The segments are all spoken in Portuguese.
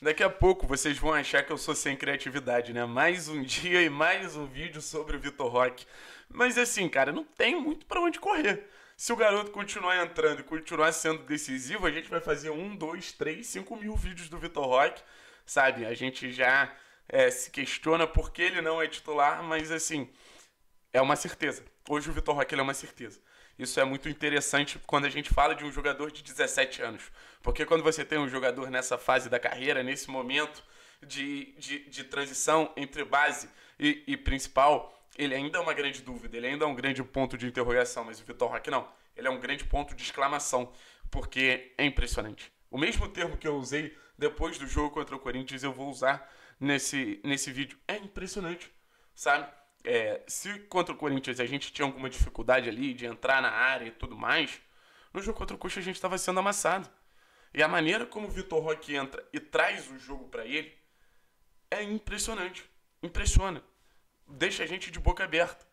Daqui a pouco vocês vão achar que eu sou sem criatividade, né? Mais um dia e mais um vídeo sobre o Vitor Roque. Mas assim, cara, não tem muito para onde correr. Se o garoto continuar entrando e continuar sendo decisivo, a gente vai fazer um, dois, três, cinco mil vídeos do Vitor Roque, sabe? A gente já é, se questiona por que ele não é titular, mas assim, é uma certeza. Hoje o Vitor Roque é uma certeza. Isso é muito interessante quando a gente fala de um jogador de 17 anos. Porque quando você tem um jogador nessa fase da carreira, nesse momento de, de, de transição entre base e, e principal, ele ainda é uma grande dúvida, ele ainda é um grande ponto de interrogação, mas o Vitor Roque não. Ele é um grande ponto de exclamação, porque é impressionante. O mesmo termo que eu usei depois do jogo contra o Corinthians, eu vou usar nesse, nesse vídeo. É impressionante, sabe? é, se contra o Corinthians a gente tinha alguma dificuldade ali de entrar na área e tudo mais, no jogo contra o Coxa a gente estava sendo amassado. E a maneira como o Vitor Roque entra e traz o jogo para ele é impressionante. Impressiona. Deixa a gente de boca aberta.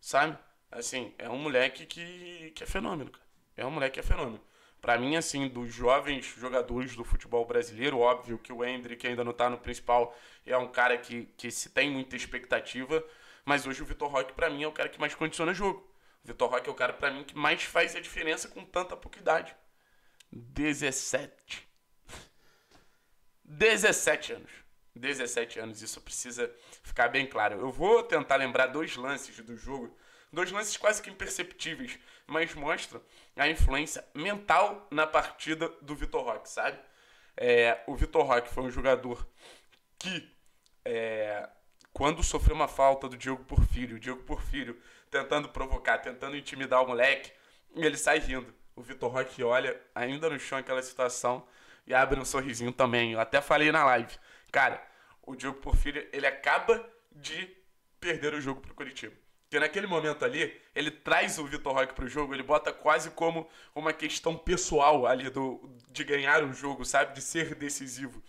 Sabe? Assim, é um moleque que, que é fenômeno, cara. É um moleque que é fenômeno. Para mim, assim, dos jovens jogadores do futebol brasileiro, óbvio que o Hendrick ainda não tá no principal, é um cara que, que se tem muita expectativa, mas hoje o Vitor Roque, para mim, é o cara que mais condiciona jogo. O Vitor Roque é o cara, para mim, que mais faz a diferença com tanta pouca idade. 17. 17 anos. 17 anos, isso precisa ficar bem claro. Eu vou tentar lembrar dois lances do jogo, dois lances quase que imperceptíveis, mas mostram a influência mental na partida do Vitor Roque, sabe? É, o Vitor Roque foi um jogador que é, quando sofreu uma falta do Diogo Porfírio, o Diogo Porfírio tentando provocar, tentando intimidar o moleque, ele sai rindo. O Vitor Roque olha, ainda no chão, aquela situação, e abre um sorrisinho também. Eu até falei na live. Cara, o Diogo Porfírio, ele acaba de perder o jogo pro Curitiba. Porque naquele momento ali, ele traz o Vitor Roque pro jogo, ele bota quase como uma questão pessoal ali do, de ganhar o jogo, sabe? De ser decisivo.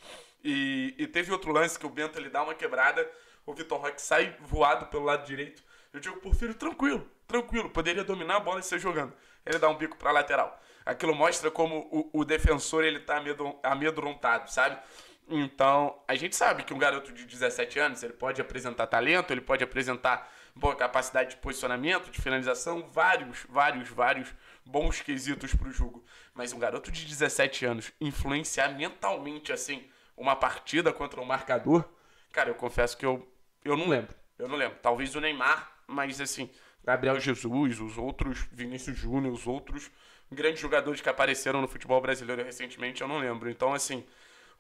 E, e teve outro lance que o Bento ele dá uma quebrada, o Vitor Roque sai voado pelo lado direito. Eu digo por Porfírio, tranquilo, tranquilo, poderia dominar a bola e ser jogando. Ele dá um bico para lateral. Aquilo mostra como o, o defensor ele tá amedrontado, sabe? Então, a gente sabe que um garoto de 17 anos, ele pode apresentar talento, ele pode apresentar boa capacidade de posicionamento, de finalização, vários, vários, vários bons quesitos para o jogo. Mas um garoto de 17 anos influenciar mentalmente assim uma partida contra um marcador, cara, eu confesso que eu eu não lembro. Eu não lembro. Talvez o Neymar, mas assim, Gabriel Jesus, os outros, Vinícius Júnior, os outros grandes jogadores que apareceram no futebol brasileiro recentemente, eu não lembro. Então, assim,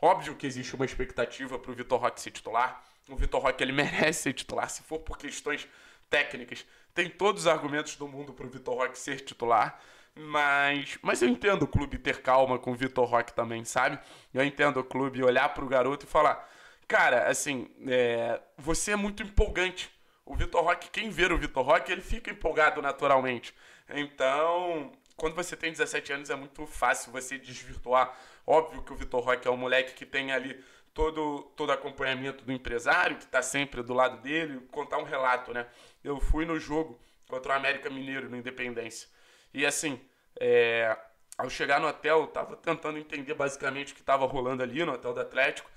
óbvio que existe uma expectativa para o Vitor Roque ser titular. O Vitor Roque ele merece ser titular, se for por questões técnicas. Tem todos os argumentos do mundo para o Vitor Roque ser titular. Mas, mas eu entendo o clube ter calma com o Vitor Roque também, sabe? Eu entendo o clube olhar para o garoto e falar: cara, assim, é, você é muito empolgante. O Vitor Roque, quem vê o Vitor Roque, ele fica empolgado naturalmente. Então, quando você tem 17 anos, é muito fácil você desvirtuar. Óbvio que o Vitor Roque é um moleque que tem ali todo todo acompanhamento do empresário, que está sempre do lado dele. Contar um relato, né? Eu fui no jogo contra o América Mineiro, no Independência. E assim, é, ao chegar no hotel, eu tava tentando entender basicamente o que estava rolando ali no hotel do Atlético.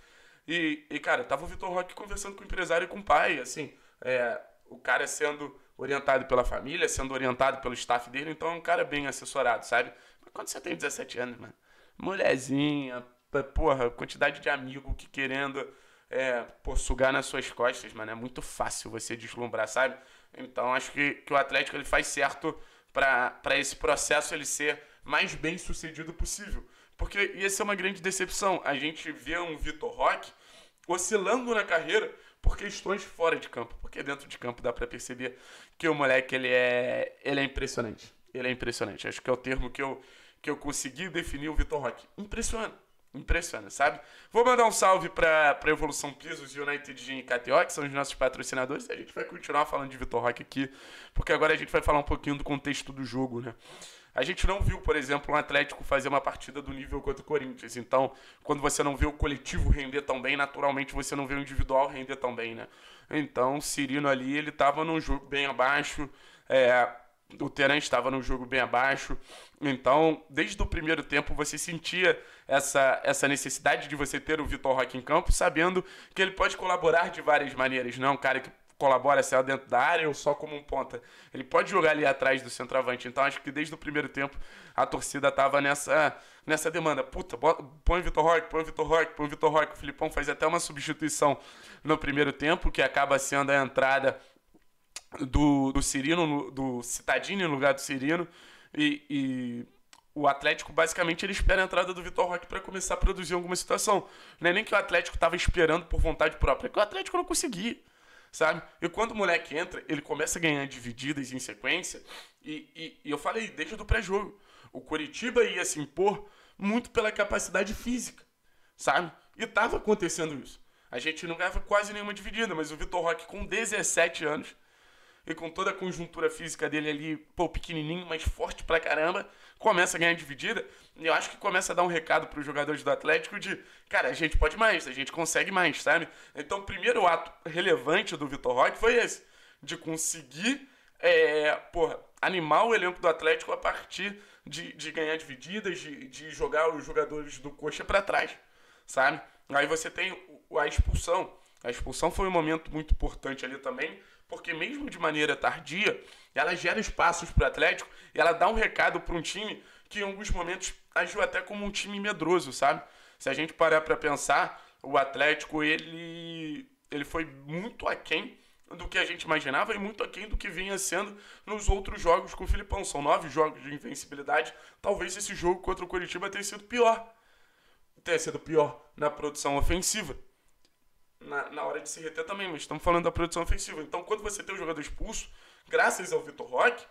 E, e cara, tava o Vitor Roque conversando com o empresário e com o pai, assim, é, o cara sendo orientado pela família, sendo orientado pelo staff dele, então é um cara bem assessorado, sabe? Mas quando você tem 17 anos, mano, mulherzinha, porra, quantidade de amigo que querendo é, sugar nas suas costas, mano, é muito fácil você deslumbrar, sabe? Então acho que, que o Atlético ele faz certo para esse processo ele ser mais bem sucedido possível. Porque ia ser uma grande decepção. A gente vê um Vitor Roque oscilando na carreira por questões fora de campo. Porque dentro de campo dá para perceber que o moleque ele é, ele é impressionante. Ele é impressionante. Acho que é o termo que eu, que eu consegui definir o Vitor Roque. impressionante Impressiona, sabe? Vou mandar um salve para pra Evolução Pisos, United Gym e KTO, que são os nossos patrocinadores. E a gente vai continuar falando de Vitor Roque aqui, porque agora a gente vai falar um pouquinho do contexto do jogo, né? A gente não viu, por exemplo, um Atlético fazer uma partida do nível contra o Corinthians. Então, quando você não vê o coletivo render tão bem, naturalmente você não vê o individual render tão bem, né? Então, Cirino ali, ele estava num jogo bem abaixo. É, o Teran estava num jogo bem abaixo. Então, desde o primeiro tempo, você sentia essa, essa necessidade de você ter o Vitor Roque em campo, sabendo que ele pode colaborar de várias maneiras. Não é um cara que colabora, se é dentro da área ou só como um ponta. Ele pode jogar ali atrás do centroavante. Então acho que desde o primeiro tempo a torcida tava nessa nessa demanda. Puta, põe o Vitor Roque, põe o Vitor Roque, põe o Vitor Roque. O Filipão faz até uma substituição no primeiro tempo, que acaba sendo a entrada do, do Cirino, do Citadini no lugar do Cirino. E, e o Atlético, basicamente, ele espera a entrada do Vitor Roque para começar a produzir alguma situação. Não é nem que o Atlético estava esperando por vontade própria, é que o Atlético não conseguia sabe? E quando o moleque entra, ele começa a ganhar divididas em sequência. E, e, e eu falei desde o pré-jogo: o Curitiba ia se impor muito pela capacidade física, sabe? E estava acontecendo isso. A gente não ganhava quase nenhuma dividida, mas o Vitor Roque, com 17 anos, e com toda a conjuntura física dele ali, pô, pequenininho, mas forte pra caramba, começa a ganhar dividida. E eu acho que começa a dar um recado pros jogadores do Atlético de, cara, a gente pode mais, a gente consegue mais, sabe? Então, o primeiro ato relevante do Vitor Roque foi esse, de conseguir, é, porra, animar o elenco do Atlético a partir de, de ganhar divididas, de, de jogar os jogadores do coxa para trás, sabe? Aí você tem a expulsão. A expulsão foi um momento muito importante ali também, porque mesmo de maneira tardia, ela gera espaços para o Atlético e ela dá um recado para um time que em alguns momentos agiu até como um time medroso, sabe? Se a gente parar para pensar, o Atlético ele ele foi muito aquém do que a gente imaginava e muito aquém do que vinha sendo nos outros jogos com o Filipão. São nove jogos de invencibilidade. Talvez esse jogo contra o Curitiba tenha sido pior. Tenha sido pior na produção ofensiva na, na hora de se reter também, mas estamos falando da produção ofensiva. Então, quando você tem um jogador expulso, graças ao Vitor Roque,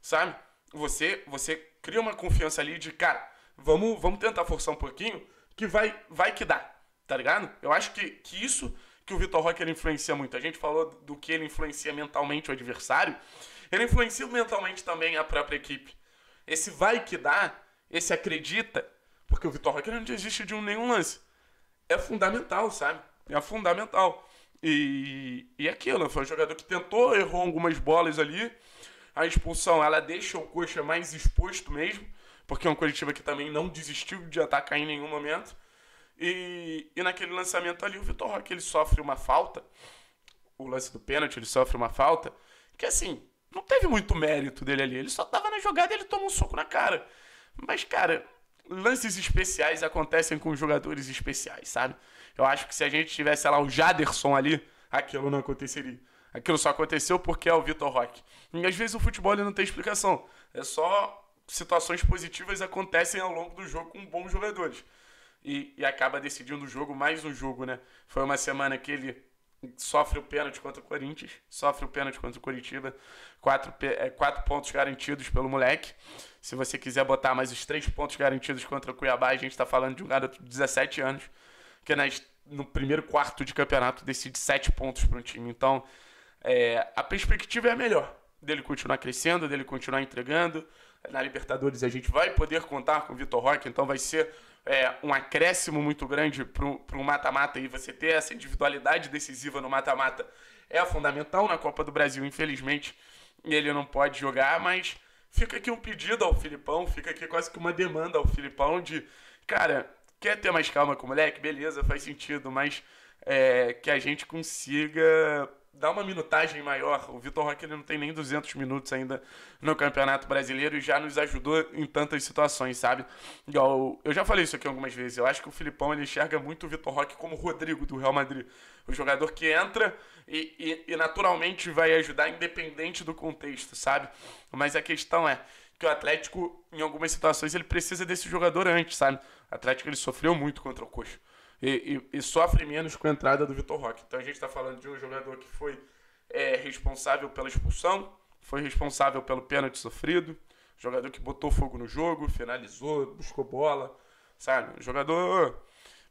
sabe? Você, você cria uma confiança ali de, cara, vamos, vamos tentar forçar um pouquinho, que vai, vai que dá, tá ligado? Eu acho que, que isso que o Vitor Roque ele influencia muito. A gente falou do que ele influencia mentalmente o adversário, ele influencia mentalmente também a própria equipe. Esse vai que dá, esse acredita, porque o Vitor Roque não desiste de um, nenhum lance. É fundamental, sabe? É fundamental. E, e aquilo, foi um jogador que tentou, errou algumas bolas ali. A expulsão, ela deixa o Coxa mais exposto mesmo, porque é um coletivo que também não desistiu de atacar em nenhum momento. E, e naquele lançamento ali, o Vitor Roque, ele sofre uma falta, o lance do pênalti, ele sofre uma falta, que assim, não teve muito mérito dele ali. Ele só tava na jogada e ele toma um soco na cara. Mas, cara, lances especiais acontecem com jogadores especiais, sabe? Eu acho que se a gente tivesse, lá, o Jaderson ali, aquilo não aconteceria. Aquilo só aconteceu porque é o Vitor Roque. E às vezes o futebol ele não tem explicação. É só situações positivas acontecem ao longo do jogo com bons jogadores. E, e acaba decidindo o jogo mais um jogo, né? Foi uma semana que ele sofre o pênalti contra o Corinthians, sofre o pênalti contra o Coritiba, quatro, é, quatro pontos garantidos pelo moleque. Se você quiser botar mais os três pontos garantidos contra o Cuiabá, a gente está falando de um garoto de 17 anos. Porque nas, no primeiro quarto de campeonato decide sete pontos para um time. Então, é, a perspectiva é a melhor dele continuar crescendo, dele continuar entregando. Na Libertadores a gente vai poder contar com o Vitor Roque, então vai ser é, um acréscimo muito grande para o mata-mata e você ter essa individualidade decisiva no mata-mata é fundamental. Na Copa do Brasil, infelizmente, ele não pode jogar, mas fica aqui um pedido ao Filipão, fica aqui quase que uma demanda ao Filipão de, cara, Quer ter mais calma com o moleque? Beleza, faz sentido, mas é, que a gente consiga dar uma minutagem maior. O Vitor Roque não tem nem 200 minutos ainda no Campeonato Brasileiro e já nos ajudou em tantas situações, sabe? Igual, eu já falei isso aqui algumas vezes. Eu acho que o Filipão ele enxerga muito o Vitor Roque como o Rodrigo do Real Madrid. O jogador que entra e, e, e naturalmente vai ajudar, independente do contexto, sabe? Mas a questão é que o Atlético, em algumas situações, ele precisa desse jogador antes, sabe? O Atlético ele sofreu muito contra o Coxa. E, e, e sofre menos com a entrada do Vitor Roque. Então a gente está falando de um jogador que foi é, responsável pela expulsão, foi responsável pelo pênalti sofrido, jogador que botou fogo no jogo, finalizou, buscou bola, sabe? Jogador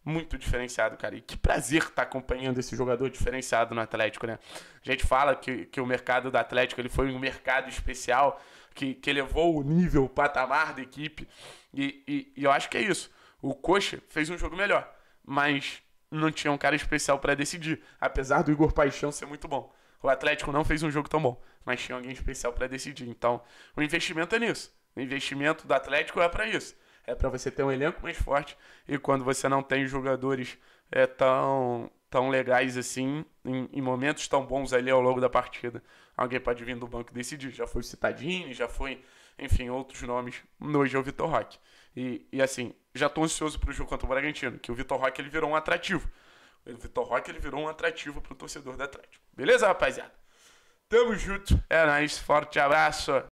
muito diferenciado, cara. E que prazer estar tá acompanhando esse jogador diferenciado no Atlético, né? A gente fala que, que o mercado do Atlético ele foi um mercado especial que, que elevou o nível, o patamar da equipe. E, e, e eu acho que é isso. O Coxa fez um jogo melhor, mas não tinha um cara especial para decidir, apesar do Igor Paixão ser muito bom. O Atlético não fez um jogo tão bom, mas tinha alguém especial para decidir. Então, o investimento é nisso. O investimento do Atlético é para isso é para você ter um elenco mais forte. E quando você não tem jogadores é, tão, tão legais assim, em, em, momentos tão bons ali ao longo da partida, alguém pode vir do banco decidir. Já foi citadinho já foi, enfim, outros nomes no Gil é Vitor Roque. E, e assim, já tô ansioso o jogo contra o Bragantino, que o Vitor Roque ele virou um atrativo. O Vitor Roque ele virou um atrativo para o torcedor da Atlético. Beleza, rapaziada? Tamo junto, é nóis, forte abraço.